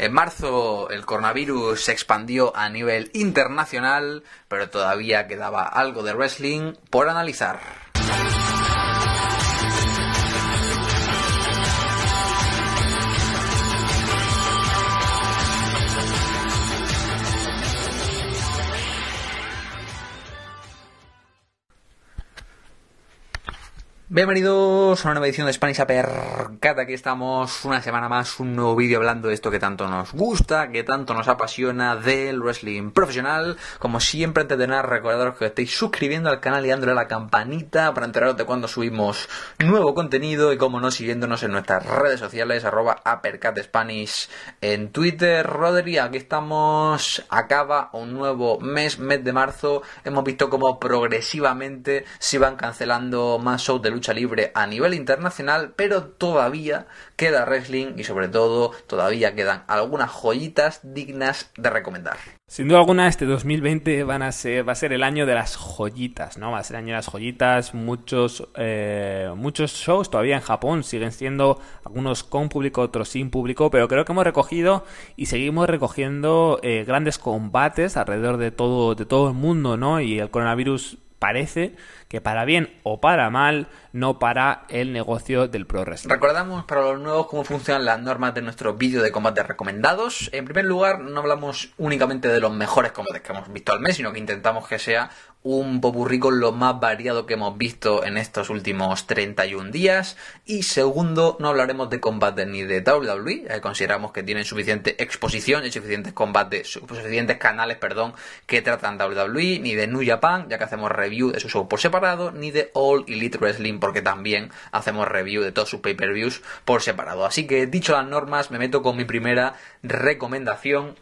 En marzo el coronavirus se expandió a nivel internacional, pero todavía quedaba algo de wrestling por analizar. Bienvenidos a una nueva edición de Spanish Apercata. Aquí estamos una semana más, un nuevo vídeo hablando de esto que tanto nos gusta, que tanto nos apasiona del wrestling profesional. Como siempre, antes de nada, recordaros que estáis suscribiendo al canal y dándole a la campanita para enteraros de cuando subimos nuevo contenido y, como no, siguiéndonos en nuestras redes sociales, arroba Spanish en Twitter. Rodri, aquí estamos. Acaba un nuevo mes, mes de marzo. Hemos visto cómo progresivamente se van cancelando más shows del lucha libre a nivel internacional, pero todavía queda wrestling y sobre todo todavía quedan algunas joyitas dignas de recomendar. Sin duda alguna este 2020 van a ser, va a ser el año de las joyitas, ¿no? Va a ser el año de las joyitas, muchos, eh, muchos shows todavía en Japón siguen siendo algunos con público, otros sin público, pero creo que hemos recogido y seguimos recogiendo eh, grandes combates alrededor de todo, de todo el mundo, ¿no? Y el coronavirus parece que para bien o para mal no para el negocio del pro wrestling. Recordamos para los nuevos cómo funcionan las normas de nuestro vídeo de combates recomendados. En primer lugar, no hablamos únicamente de los mejores combates que hemos visto al mes, sino que intentamos que sea un popurrí con lo más variado que hemos visto en estos últimos 31 días. Y segundo, no hablaremos de combates ni de WWE. Eh, consideramos que tienen suficiente exposición y suficientes combates, suficientes canales, perdón, que tratan WWE, ni de New Japan, ya que hacemos review de su shows por separado ni de All Elite Wrestling porque también hacemos review de todos sus pay-per-views por separado. Así que dicho las normas, me meto con mi primera recomendación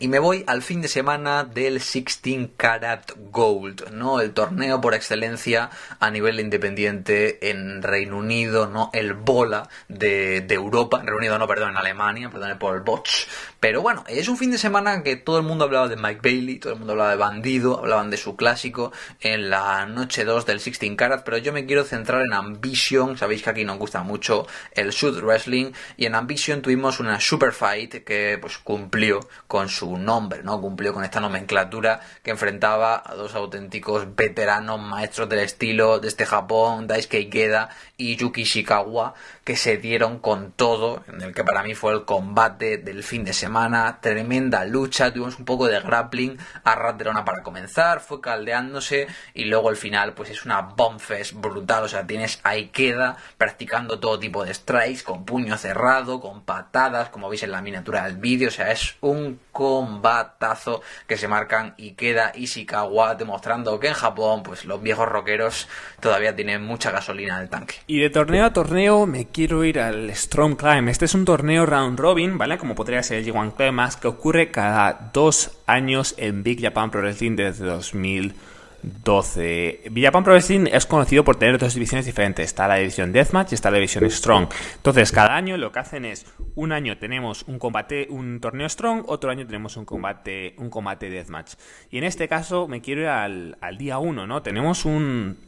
y me voy al fin de semana del 16 Karat Gold, ¿no? El torneo por excelencia a nivel independiente en Reino Unido, ¿no? El bola de, Europa, en Reino Unido, no, perdón, en Alemania, perdón por el botch. Pero bueno, es un fin de semana que todo el mundo hablaba de Mike Bailey, todo el mundo hablaba de Bandido, hablaban de su clásico en la noche 2 del 16 Karat, pero yo me quiero centrar en Ambition, sabéis que aquí nos gusta mucho el shoot wrestling, y en Ambition tuvimos una super fight que pues cumplió con su nombre, ¿no? Cumplió con esta nomenclatura que enfrentaba a dos auténticos veteranos maestros del estilo de este Japón, Daisuke Ikeda y Yuki Shikawa, que se dieron con todo, en el que para mí fue el combate del fin de semana, tremenda lucha, tuvimos un poco de grappling a Raterona para comenzar, fue caldeándose y luego el final pues es una bombfest brutal, o sea, tienes ahí queda practicando todo tipo de strikes, con puño cerrado, con patadas, como veis en la miniatura del vídeo, o sea, es un combatazo que se marcan y queda Ishikawa demostrando que en Japón pues los viejos rockeros todavía tienen mucha gasolina en el tanque. Y de torneo a torneo me quiero ir al Strong Climb. Este es un torneo round robin, ¿vale? Como podría ser el G1 más que ocurre cada dos años en Big Japan Pro Wrestling desde 2012. Big Japan Pro Wrestling es conocido por tener dos divisiones diferentes. Está la división Deathmatch y está la división Strong. Entonces, cada año lo que hacen es, un año tenemos un combate, un torneo Strong, otro año tenemos un combate, un combate Deathmatch. Y en este caso me quiero ir al, al día 1, ¿no? Tenemos un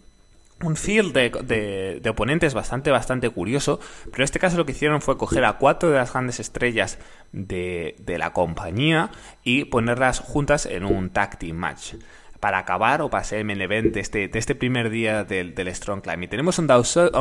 un field de, oponentes bastante, bastante curioso, pero en este caso lo que hicieron fue coger a cuatro de las grandes estrellas de, de la compañía y ponerlas juntas en un tag match para acabar o para ser el main event de este, este primer día del, Strong Climb. Y tenemos a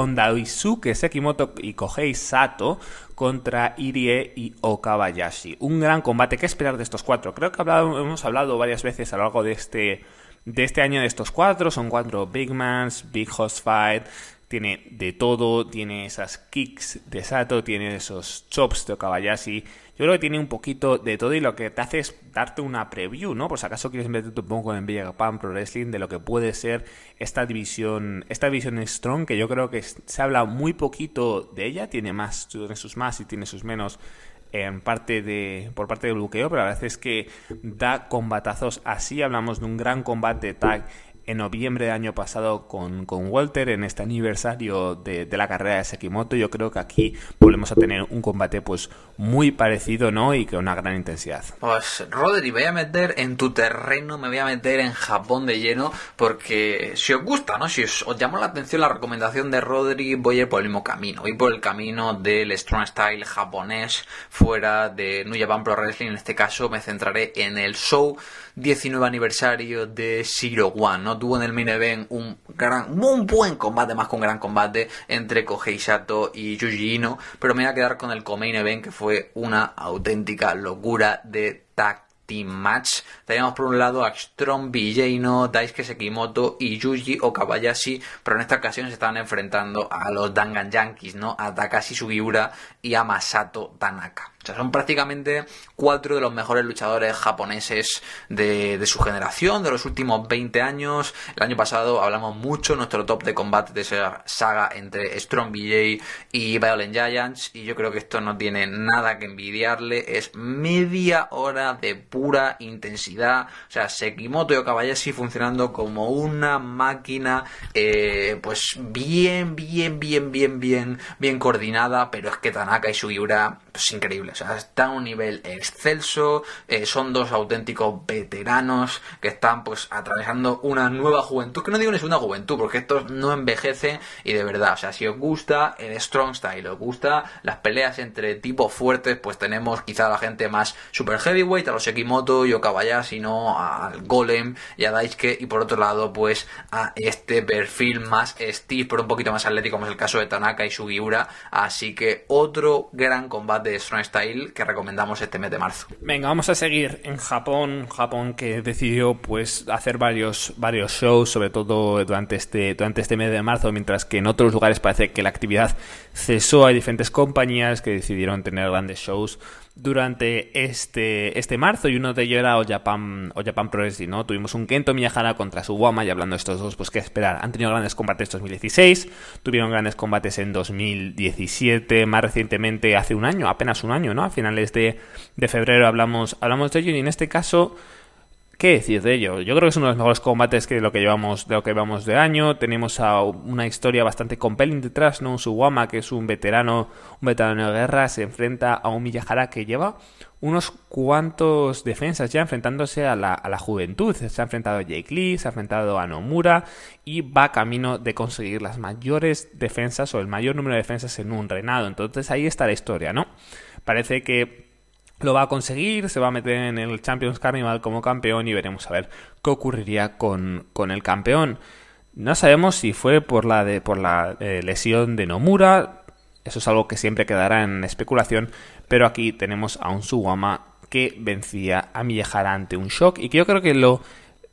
Daisuke Sekimoto y Kohei Sato contra Irie y Okabayashi. Un gran combate. ¿Qué esperar de estos cuatro? Creo que hemos hablado varias veces a lo largo de este de este año de estos cuatro. Son cuatro Big Mans, Big Host Fight, tiene de todo, tiene esas kicks de Sato, tiene esos chops de Okabayashi. Yo creo que tiene un poquito de todo y lo que te hace es darte una preview, ¿no? Por si acaso quieres meterte un poco en Villa Pro Wrestling de lo que puede ser esta división, esta división Strong, que yo creo que se habla muy poquito de ella, tiene más, tiene sus más y tiene sus menos en parte de, por parte del bloqueo, pero la verdad es que da combatazos así. Hablamos de un gran combate tag en noviembre del año pasado con, con Walter en este aniversario de, de, la carrera de Sekimoto. Yo creo que aquí volvemos a tener un combate pues muy parecido, ¿no? Y con una gran intensidad. Pues Rodri, voy a meter en tu terreno, me voy a meter en Japón de lleno, porque si os gusta, ¿no? Si os, llama llamó la atención la recomendación de Rodri, voy a ir por el mismo camino. Voy por el camino del strong style japonés fuera de New Japan Pro Wrestling. En este caso me centraré en el show 19 aniversario de Zero One, ¿no? tuvo en el main event un gran, un buen combate, más con gran combate entre Kohei y Yuji Ino, pero me voy a quedar con el co-main event que fue una auténtica locura de tag match. Teníamos por un lado a Strong, Villeino, Daisuke Sekimoto y Yuji Okabayashi, pero en esta ocasión se estaban enfrentando a los Dangan Yankees, ¿no? A Takashi Sugiura y a Masato Tanaka. O sea, son prácticamente cuatro de los mejores luchadores japoneses de, su generación, de los últimos 20 años. El año pasado hablamos mucho, nuestro top de combate de esa saga entre Strong BJ y Violent Giants, y yo creo que esto no tiene nada que envidiarle. Es media hora de pura intensidad. O sea, Sekimoto y Okabayashi funcionando como una máquina, eh, pues bien, bien, bien, bien, bien, bien coordinada, pero es que Tanaka y Sugiura pues increíble, o sea, está a un nivel excelso, eh, son dos auténticos veteranos que están pues atravesando una nueva juventud, que no digo ni es una juventud, porque estos no envejece, y de verdad, o sea, si os gusta el strong style, os gusta las peleas entre tipos fuertes, pues tenemos quizá a la gente más super heavyweight, a los Ekimoto y Okabaya sino al Golem y a Daisuke, y por otro lado pues a este perfil más Steve, pero un poquito más atlético, como es el caso de Tanaka y Sugiura, así que otro gran combate de Strong Style que recomendamos este mes de marzo. Venga, vamos a seguir en Japón. Japón que decidió pues hacer varios, varios shows, sobre todo durante este, durante este mes de marzo, mientras que en otros lugares parece que la actividad cesó. Hay diferentes compañías que decidieron tener grandes shows durante este, este marzo y uno de ellos era o Japan, o Pro Wrestling, Tuvimos un Kento Miyahara contra Suwama y hablando de estos dos, pues qué esperar. Han tenido grandes combates en 2016, tuvieron grandes combates en 2017, más recientemente hace un año, apenas un año, ¿no? A finales de, de febrero hablamos, hablamos de ello y en este caso ¿Qué decir de ello? Yo creo que es uno de los mejores combates que de lo que llevamos de, año. Tenemos a una historia bastante compelling detrás, ¿no? Un Suwama, que es un veterano, un veterano de guerra, se enfrenta a un Miyahara que lleva unos cuantos defensas ya enfrentándose a la, a la, juventud. Se ha enfrentado a Jake Lee, se ha enfrentado a Nomura y va camino de conseguir las mayores defensas o el mayor número de defensas en un reinado. Entonces ahí está la historia, ¿no? Parece que lo va a conseguir, se va a meter en el Champions Carnival como campeón y veremos a ver qué ocurriría con, con el campeón. No sabemos si fue por la, de, por la eh, lesión de Nomura, eso es algo que siempre quedará en especulación, pero aquí tenemos a un Suwama que vencía a Miyahara ante un shock y que yo creo que lo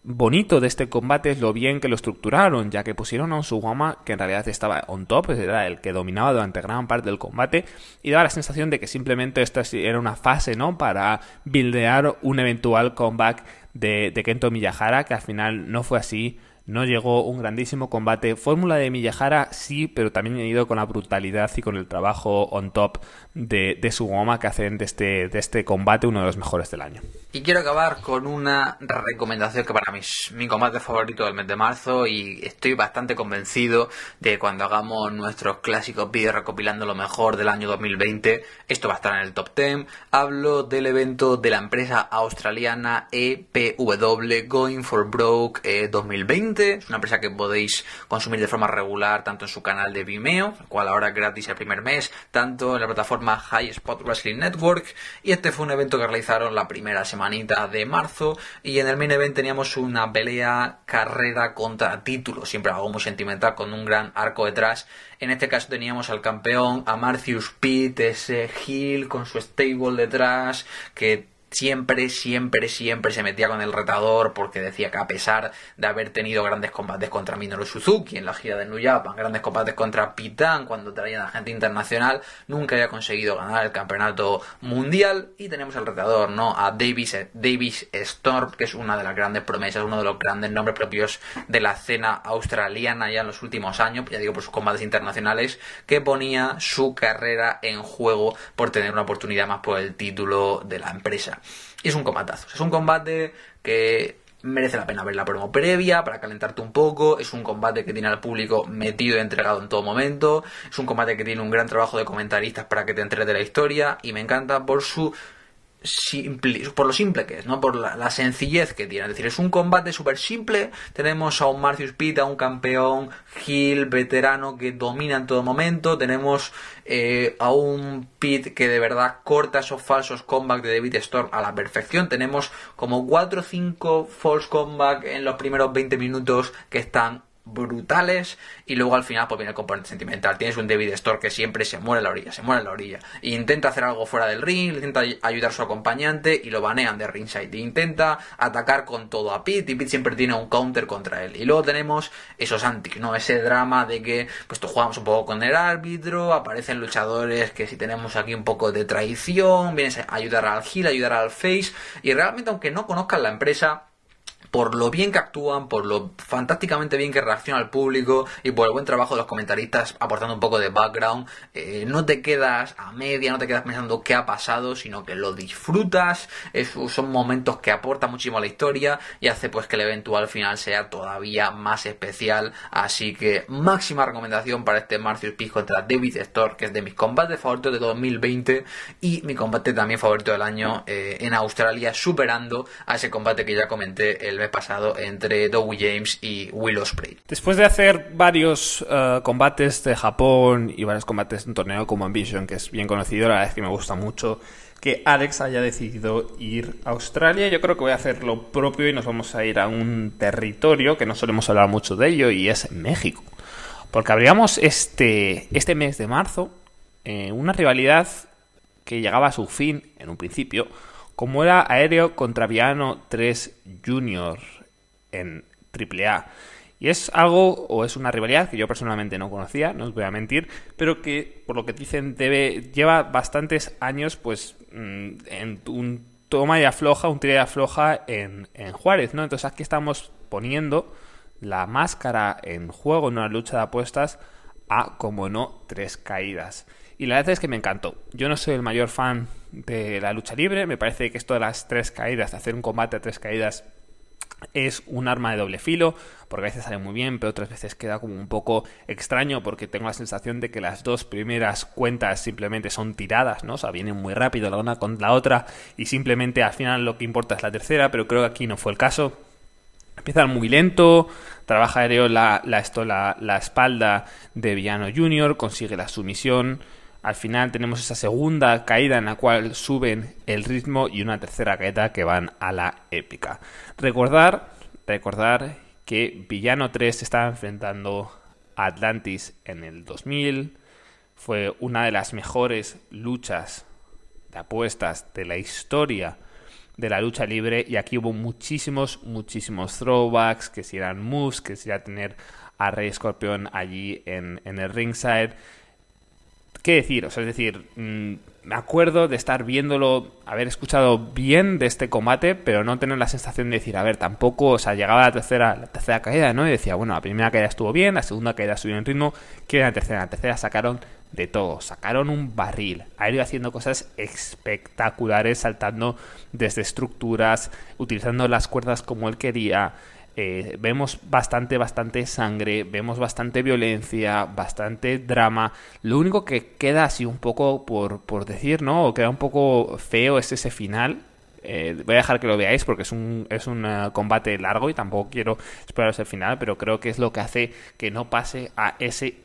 bonito de este combate es lo bien que lo estructuraron, ya que pusieron a un Suwama que en realidad estaba on top, era el que dominaba durante gran parte del combate, y daba la sensación de que simplemente esta era una fase, ¿no? Para bildear un eventual comeback de, Kento Miyahara, que al final no fue así no llegó un grandísimo combate. Fórmula de Miyahara sí, pero también he ido con la brutalidad y con el trabajo on top de, su goma que hacen de este, de este combate uno de los mejores del año. Y quiero acabar con una recomendación que para mí es mi combate favorito del mes de marzo y estoy bastante convencido de cuando hagamos nuestros clásicos vídeos recopilando lo mejor del año 2020, esto va a estar en el top 10. Hablo del evento de la empresa australiana EPW Going for Broke 2020 eh, es una empresa que podéis consumir de forma regular tanto en su canal de Vimeo, cual ahora es gratis el primer mes, tanto en la plataforma High Spot Wrestling Network. Y este fue un evento que realizaron la primera semanita de marzo. Y en el main event teníamos una pelea carrera contra título, siempre algo muy sentimental con un gran arco detrás. En este caso teníamos al campeón, a Marcius Pitt, ese Hill con su stable detrás, que siempre, siempre, siempre se metía con el retador porque decía que a pesar de haber tenido grandes combates contra Minoru Suzuki en la gira de New grandes combates contra Pitán cuando traían a gente internacional, nunca había conseguido ganar el campeonato mundial y tenemos al retador, ¿no? A Davis, Davis Storm, que es una de las grandes promesas, uno de los grandes nombres propios de la escena australiana ya en los últimos años, ya digo por sus combates internacionales, que ponía su carrera en juego por tener una oportunidad más por el título de la empresa es un combatazo. Es un combate que merece la pena ver la promo previa para calentarte un poco. Es un combate que tiene al público metido y entregado en todo momento. Es un combate que tiene un gran trabajo de comentaristas para que te entres de la historia. Y me encanta por su simple, por lo simple que es, ¿no? Por la, sencillez que tiene. Es decir, es un combate súper simple. Tenemos a un Marcius a un campeón Gil, veterano que domina en todo momento. Tenemos eh, a un Pitt que de verdad corta esos falsos comebacks de David Storm a la perfección. Tenemos como 4 o 5 false comebacks en los primeros 20 minutos que están brutales y luego al final pues viene el componente sentimental. Tienes un David Store que siempre se muere en la orilla, se muere en la orilla. E intenta hacer algo fuera del ring, intenta ayudar a su acompañante y lo banean de ringside. intenta atacar con todo a Pete y Pete siempre tiene un counter contra él. Y luego tenemos esos anti ¿no? Ese drama de que pues jugamos un poco con el árbitro, aparecen luchadores que si tenemos aquí un poco de traición, vienes a ayudar al heel, ayudar al face y realmente aunque no conozcan la empresa por lo bien que actúan, por lo fantásticamente bien que reacciona el público y por el buen trabajo de los comentaristas aportando un poco de background, eh, no te quedas a media, no te quedas pensando qué ha pasado, sino que lo disfrutas, son momentos que aportan muchísimo a la historia y hace pues que el eventual final sea todavía más especial, así que máxima recomendación para este Marcius Peace contra David Store, que es de mis combates favoritos de 2020 y mi combate también favorito del año eh, en Australia, superando a ese combate que ya comenté el mes pasado entre Dowie James y Willow Spray. Después de hacer varios eh, combates de Japón y varios combates en torneo como Ambition, que es bien conocido, la verdad es que me gusta mucho que Alex haya decidido ir a Australia. Yo creo que voy a hacer lo propio y nos vamos a ir a un territorio que no solemos hablar mucho de ello y es México. Porque habríamos este, este mes de marzo eh, una rivalidad que llegaba a su fin en un principio como era Aéreo contra Viano 3 Junior en AAA. Y es algo, o es una rivalidad que yo personalmente no conocía, no os voy a mentir, pero que, por lo que dicen, lleva bastantes años, pues, mm, en un toma y afloja, un tira y afloja en, en Juárez, ¿no? Entonces aquí estamos poniendo la máscara en juego en una lucha de apuestas a, como no, tres caídas. Y la verdad es que me encantó. Yo no soy el mayor fan de la lucha libre. Me parece que esto de las tres caídas, de hacer un combate a tres caídas, es un arma de doble filo, porque a veces sale muy bien, pero otras veces queda como un poco extraño, porque tengo la sensación de que las dos primeras cuentas simplemente son tiradas, ¿no? O sea, vienen muy rápido la una con la otra, y simplemente al final lo que importa es la tercera, pero creo que aquí no fue el caso. empieza muy lento, trabaja aéreo la, la, la, la espalda de Villano Jr., consigue la sumisión al final tenemos esa segunda caída en la cual suben el ritmo y una tercera caída que van a la épica. Recordar, recordar que Villano 3 estaba enfrentando a Atlantis en el 2000. Fue una de las mejores luchas de apuestas de la historia de la lucha libre y aquí hubo muchísimos, muchísimos throwbacks, que si eran moves, que si era tener a Rey Escorpión allí en, en el ringside qué decir, o sea, es decir, mm, me acuerdo de estar viéndolo, haber escuchado bien de este combate, pero no tener la sensación de decir, a ver, tampoco, o sea, llegaba la tercera, la tercera caída, ¿no? Y decía, bueno, la primera caída estuvo bien, la segunda caída subió en ritmo, que era la tercera, la tercera sacaron de todo, sacaron un barril, ha ido haciendo cosas espectaculares, saltando desde estructuras, utilizando las cuerdas como él quería, eh, vemos bastante, bastante sangre, vemos bastante violencia, bastante drama. Lo único que queda así un poco por, decir, ¿no? queda un poco feo es ese final. Eh, voy a dejar que lo veáis porque es un, es un eh, combate largo y tampoco quiero esperaros el final, pero creo que es lo que hace que no pase a ese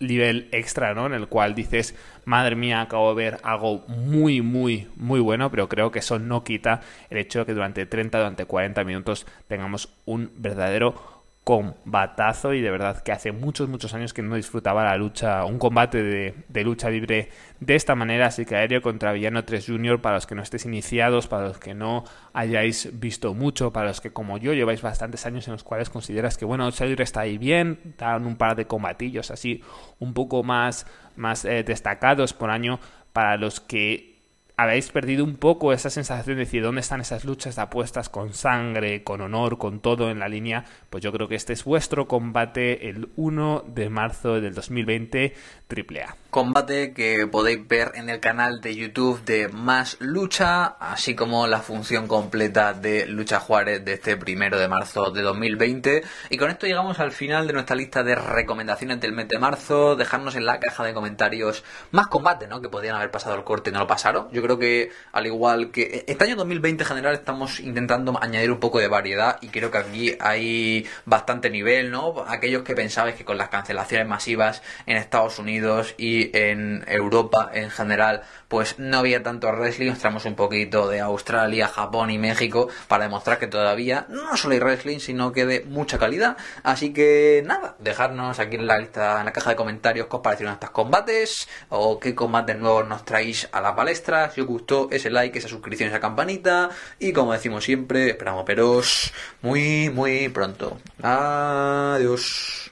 nivel extra, ¿no? En el cual dices, madre mía, acabo de ver algo muy, muy, muy bueno, pero creo que eso no quita el hecho de que durante 30, durante 40 minutos tengamos un verdadero combatazo y de verdad que hace muchos, muchos años que no disfrutaba la lucha, un combate de, lucha libre de esta manera, así que Aéreo contra Villano 3 Junior, para los que no estéis iniciados, para los que no hayáis visto mucho, para los que como yo lleváis bastantes años en los cuales consideras que bueno, lucha está ahí bien, dan un par de combatillos así un poco más, más eh, destacados por año, para los que habéis perdido un poco esa sensación de decir dónde están esas luchas apuestas con sangre, con honor, con todo en la línea, pues yo creo que este es vuestro combate el 1 de marzo del 2020 AAA. Combate que podéis ver en el canal de YouTube de Más Lucha, así como la función completa de Lucha Juárez de este 1 de marzo de 2020. Y con esto llegamos al final de nuestra lista de recomendaciones del mes de marzo. Dejarnos en la caja de comentarios más combate, ¿no? Que podrían haber pasado el corte y no lo pasaron. Yo creo que, al igual que. E-, este año 2020 en general estamos intentando añadir un poco de variedad y creo que aquí hay bastante nivel, ¿no? Aquellos que pensabais que con las cancelaciones masivas en Estados Unidos y en Europa en general, pues no había tanto wrestling, mostramos un poquito de Australia, Japón y México para demostrar que todavía no solo hay wrestling, sino que de mucha calidad. Así que nada, dejarnos aquí en la lista, en la caja de comentarios qué os parecieron estos combates o qué combates nuevos nos traéis a las palestra si os gustó ese like, esa suscripción, esa campanita. Y como decimos siempre, esperamos veros muy, muy pronto. Adiós.